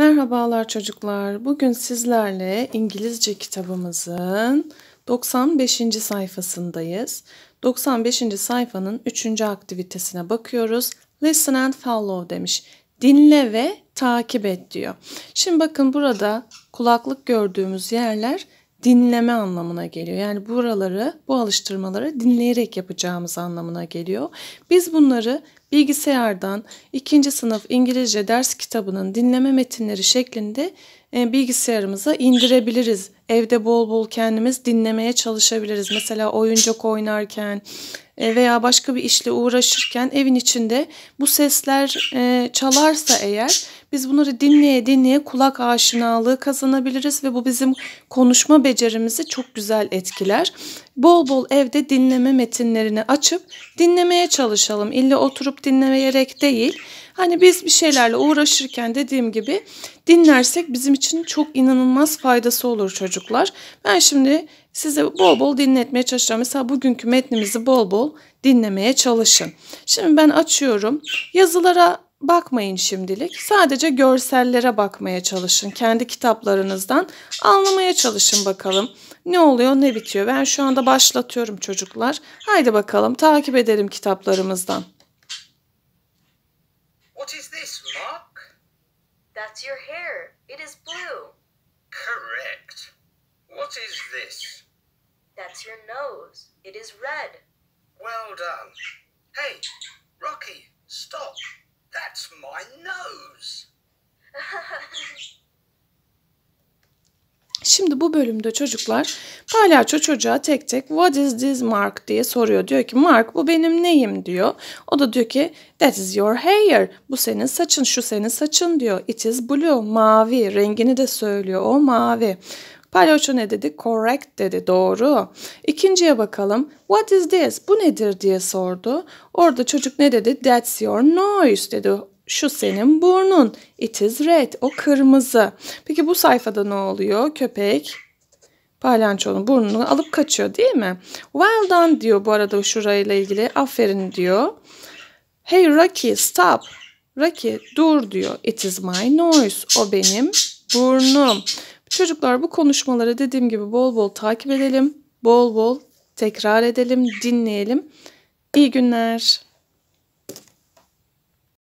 Merhabalar çocuklar. Bugün sizlerle İngilizce kitabımızın 95. sayfasındayız. 95. sayfanın 3. aktivitesine bakıyoruz. Listen and follow demiş. Dinle ve takip et diyor. Şimdi bakın burada kulaklık gördüğümüz yerler dinleme anlamına geliyor. Yani buraları, bu alıştırmaları dinleyerek yapacağımız anlamına geliyor. Biz bunları bilgisayardan ikinci sınıf İngilizce ders kitabının dinleme metinleri şeklinde e, bilgisayarımıza indirebiliriz. Evde bol bol kendimiz dinlemeye çalışabiliriz. Mesela oyuncak oynarken, e, veya başka bir işle uğraşırken evin içinde bu sesler e, çalarsa eğer biz bunları dinleye dinleye kulak aşinalığı kazanabiliriz ve bu bizim konuşma becerimizi çok güzel etkiler bol bol evde dinleme metinlerini açıp dinlemeye çalışalım. İlle oturup dinlemeyerek değil. Hani biz bir şeylerle uğraşırken dediğim gibi dinlersek bizim için çok inanılmaz faydası olur çocuklar. Ben şimdi size bol bol dinletmeye çalışacağım. Mesela bugünkü metnimizi bol bol dinlemeye çalışın. Şimdi ben açıyorum. Yazılara bakmayın şimdilik. Sadece görsellere bakmaya çalışın. Kendi kitaplarınızdan anlamaya çalışın bakalım. Ne oluyor ne bitiyor? Ben şu anda başlatıyorum çocuklar. Haydi bakalım takip edelim kitaplarımızdan. What is this, Mark? That's your hair. It is blue. Correct. What is this? That's your nose. It is red. Well done. Hey, Rocky, stop. Şimdi bu bölümde çocuklar palyaço çocuğa tek tek what is this Mark diye soruyor. Diyor ki Mark bu benim neyim diyor. O da diyor ki that is your hair. Bu senin saçın şu senin saçın diyor. It is blue mavi rengini de söylüyor o mavi. Palyaço ne dedi? Correct dedi. Doğru. İkinciye bakalım. What is this? Bu nedir diye sordu. Orada çocuk ne dedi? That's your noise dedi şu senin burnun. It is red. O kırmızı. Peki bu sayfada ne oluyor? Köpek palyaçonun burnunu alıp kaçıyor değil mi? Well done diyor bu arada şurayla ilgili. Aferin diyor. Hey Rocky stop. Rocky dur diyor. It is my nose. O benim burnum. Çocuklar bu konuşmaları dediğim gibi bol bol takip edelim. Bol bol tekrar edelim, dinleyelim. İyi günler.